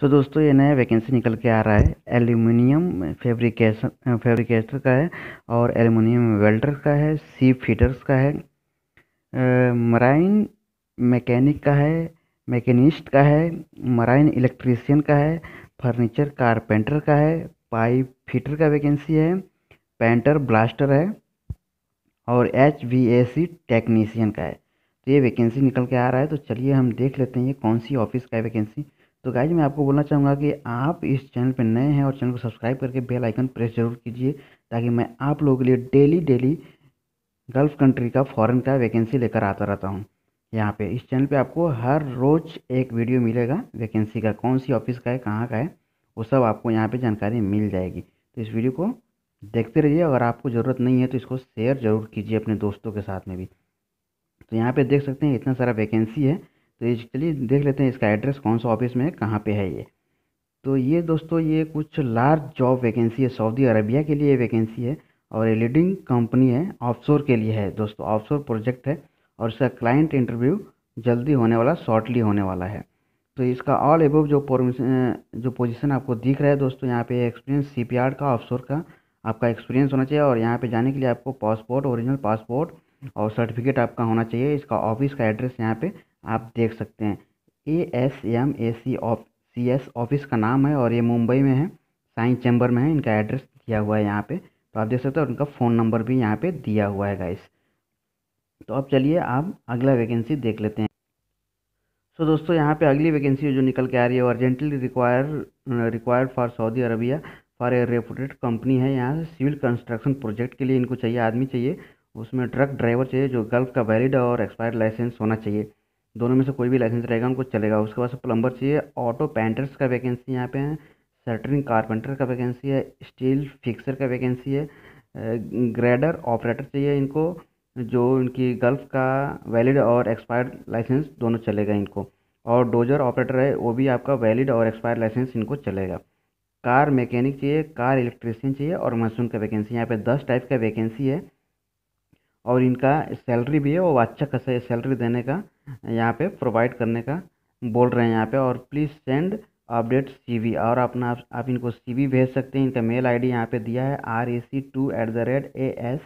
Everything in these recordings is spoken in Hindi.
सो so, दोस्तों ये नया वैकेंसी निकल के आ रहा है एल्यूमिनियम फेब्रिकेशन फेब्रिकेटर का है और एल्यूमिनियम वेल्डर का है सी फीटर्स का है मराइन मैकेनिक का है मैकेनिस्ट का है मराइन इलेक्ट्रीशियन का है फर्नीचर कारपेंटर का है पाइप फिटर का वैकेंसी है पेंटर ब्लास्टर है और H V A C technician का है तो ये वैकेंसी निकल के आ रहा है तो चलिए हम देख लेते हैं ये कौन सी ऑफिस का वैकेंसी तो गाइज मैं आपको बोलना चाहूँगा कि आप इस चैनल पर नए हैं और चैनल को सब्सक्राइब करके बेल आइकन प्रेस जरूर कीजिए ताकि मैं आप लोगों के लिए डेली डेली गल्फ कंट्री का फॉरेन का वैकेंसी लेकर आता रहता हूँ यहाँ पे इस चैनल पे आपको हर रोज़ एक वीडियो मिलेगा वैकेंसी का कौन सी ऑफिस का है कहाँ का है वो सब आपको यहाँ पर जानकारी मिल जाएगी तो इस वीडियो को देखते रहिए अगर आपको ज़रूरत नहीं है तो इसको शेयर ज़रूर कीजिए अपने दोस्तों के साथ में भी तो यहाँ पर देख सकते हैं इतना सारा वैकेंसी है तो ये चलिए देख लेते हैं इसका एड्रेस कौन सा ऑफिस में है कहाँ पर है ये तो ये दोस्तों ये कुछ लार्ज जॉब वैकेंसी है सऊदी अरबिया के लिए वैकेंसी है और ये लीडिंग कंपनी है ऑफशोर के लिए है दोस्तों ऑफशोर प्रोजेक्ट है और इसका क्लाइंट इंटरव्यू जल्दी होने वाला शॉर्टली होने वाला है तो इसका ऑल एबव जो जो पोजीशन आपको दिख रहा है दोस्तों यहाँ पे एक्सपीरियंस सी का ऑफशोर का आपका एक्सपीरियंस होना चाहिए और यहाँ पे जाने के लिए आपको पासपोर्ट ओरिजिनल पासपोर्ट और सर्टिफिकेट आपका होना चाहिए इसका ऑफिस का एड्रेस यहाँ पे आप देख सकते हैं A S M A C of C S office का नाम है और ये मुंबई में है साइंस चैम्बर में है इनका एड्रेस दिया हुआ है यहाँ पे तो आप देख सकते हो उनका फ़ोन नंबर भी यहाँ पे दिया हुआ है गाइस तो अब चलिए आप अगला वैकेंसी देख लेते हैं सो so, दोस्तों यहाँ पे अगली वैकेंसी जो निकल के आ रही है urgently require required for Saudi Arabia for a reputed company है यहाँ सिविल कंस्ट्रक्शन प्रोजेक्ट के लिए इनको चाहिए आदमी चाहिए उसमें ट्रक ड्राइवर चाहिए जो गल्फ का वैलिड और एक्सपायर लाइसेंस होना चाहिए दोनों में से कोई भी लाइसेंस रहेगा उनको चलेगा उसके बाद प्लम्बर चाहिए ऑटो पेंटर्स का वैकेंसी यहाँ पे है सर्टरिंग कारपेंटर का वैकेंसी है स्टील फिक्सर का वैकेंसी है ग्रेडर ऑपरेटर चाहिए इनको जो इनकी गल्फ का वैलिड और एक्सपायर्ड लाइसेंस दोनों चलेगा इनको और डोजर ऑपरेटर है वो भी आपका वैलिड और एक्सपायर्ड लाइसेंस इनको चलेगा कार मैकेनिक चाहिए कार इलेक्ट्रिशियन चाहिए और मशरूम का वैकेंसी यहाँ पे दस टाइप का वैकेंसी है और इनका सैलरी भी है वो अच्छा खासा सैलरी देने का यहाँ पे प्रोवाइड करने का बोल रहे हैं यहाँ पे और प्लीज़ सेंड अपडेट सीवी और अपना आप, आप इनको सीवी भेज सकते हैं इनका मेल आईडी यहाँ पे दिया है R A C two at the rate A S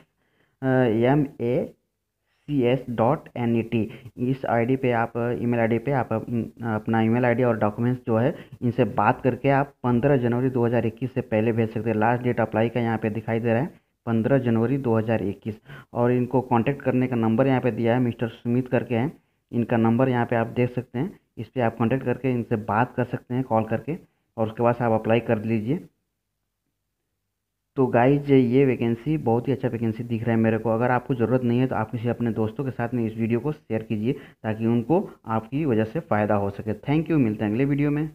M A C S dot N E T इस आईडी पे आप ईमेल आईडी पे आप अपना ईमेल आईडी और डॉक्यूमेंट्स जो है इनसे बात करके आप पंद्रह जनवरी दो हज़ार इक्कीस से पहले भेज सकते हैं लास्ट डेट अप्लाई का यहाँ पर दिखाई दे रहा है पंद्रह जनवरी दो हज़ार इक्कीस और इनको कांटेक्ट करने का नंबर यहाँ पे दिया है मिस्टर सुमित करके हैं इनका नंबर यहाँ पे आप देख सकते हैं इस पर आप कॉन्टैक्ट करके इनसे बात कर सकते हैं कॉल करके और उसके बाद आप अप्लाई कर लीजिए तो गाइज ये वैकेंसी बहुत ही अच्छा वैकेंसी दिख रहा है मेरे को अगर आपको ज़रूरत नहीं है तो आप किसी अपने दोस्तों के साथ में इस वीडियो को शेयर कीजिए ताकि उनको आपकी वजह से फ़ायदा हो सके थैंक यू मिलते हैं अगले वीडियो में